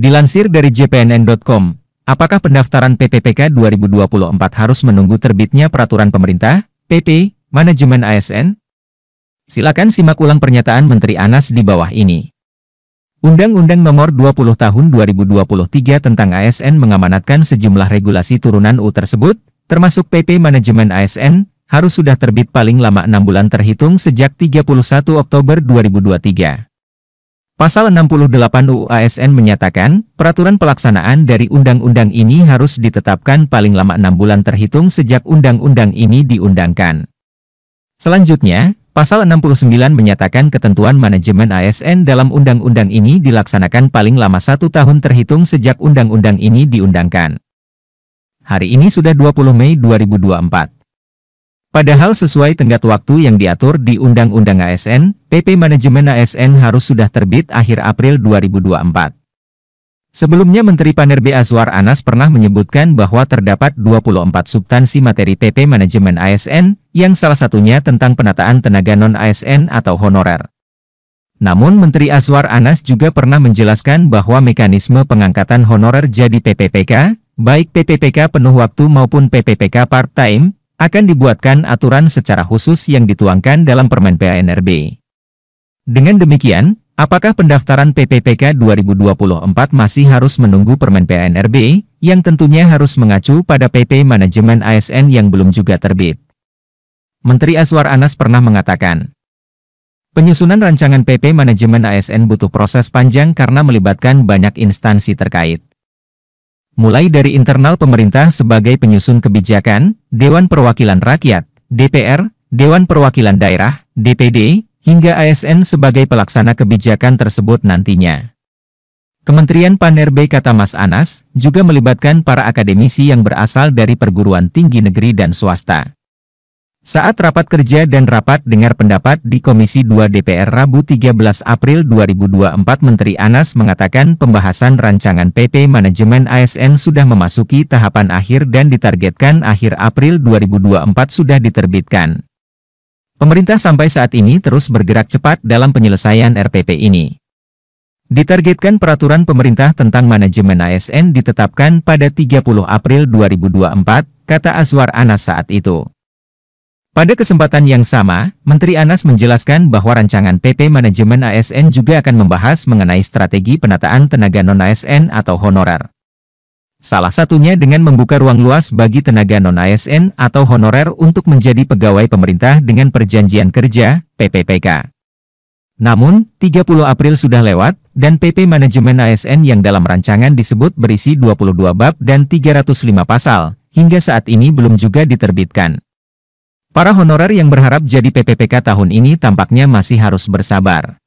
Dilansir dari jpnn.com, apakah pendaftaran PPPK 2024 harus menunggu terbitnya peraturan pemerintah, PP, manajemen ASN? Silakan simak ulang pernyataan Menteri Anas di bawah ini. Undang-Undang Nomor 20 Tahun 2023 tentang ASN mengamanatkan sejumlah regulasi turunan U tersebut, termasuk PP Manajemen ASN, harus sudah terbit paling lama 6 bulan terhitung sejak 31 Oktober 2023. Pasal 68 UU ASN menyatakan, peraturan pelaksanaan dari undang-undang ini harus ditetapkan paling lama enam bulan terhitung sejak undang-undang ini diundangkan. Selanjutnya, pasal 69 menyatakan ketentuan manajemen ASN dalam undang-undang ini dilaksanakan paling lama satu tahun terhitung sejak undang-undang ini diundangkan. Hari ini sudah 20 Mei 2024. Padahal sesuai tenggat waktu yang diatur di Undang-Undang ASN, PP Manajemen ASN harus sudah terbit akhir April 2024. Sebelumnya Menteri Panerbe Azwar Anas pernah menyebutkan bahwa terdapat 24 substansi materi PP Manajemen ASN, yang salah satunya tentang penataan tenaga non-ASN atau honorer. Namun Menteri Azwar Anas juga pernah menjelaskan bahwa mekanisme pengangkatan honorer jadi PPPK, baik PPPK penuh waktu maupun PPPK part-time, akan dibuatkan aturan secara khusus yang dituangkan dalam Permen PANRB. Dengan demikian, apakah pendaftaran PPPK 2024 masih harus menunggu Permen PANRB, yang tentunya harus mengacu pada PP Manajemen ASN yang belum juga terbit? Menteri Aswar Anas pernah mengatakan, Penyusunan rancangan PP Manajemen ASN butuh proses panjang karena melibatkan banyak instansi terkait mulai dari internal pemerintah sebagai penyusun kebijakan, Dewan Perwakilan Rakyat, DPR, Dewan Perwakilan Daerah, DPD, hingga ASN sebagai pelaksana kebijakan tersebut nantinya. Kementerian Panerbe kata Mas Anas, juga melibatkan para akademisi yang berasal dari perguruan tinggi negeri dan swasta. Saat rapat kerja dan rapat dengar pendapat di Komisi 2 DPR Rabu 13 April 2024 Menteri Anas mengatakan pembahasan rancangan PP Manajemen ASN sudah memasuki tahapan akhir dan ditargetkan akhir April 2024 sudah diterbitkan. Pemerintah sampai saat ini terus bergerak cepat dalam penyelesaian RPP ini. Ditargetkan peraturan pemerintah tentang manajemen ASN ditetapkan pada 30 April 2024, kata Aswar Anas saat itu. Pada kesempatan yang sama, Menteri Anas menjelaskan bahwa rancangan PP Manajemen ASN juga akan membahas mengenai strategi penataan tenaga non-ASN atau honorer. Salah satunya dengan membuka ruang luas bagi tenaga non-ASN atau honorer untuk menjadi pegawai pemerintah dengan perjanjian kerja, PPPK. Namun, 30 April sudah lewat, dan PP Manajemen ASN yang dalam rancangan disebut berisi 22 bab dan 305 pasal, hingga saat ini belum juga diterbitkan. Para honorer yang berharap jadi PPPK tahun ini tampaknya masih harus bersabar.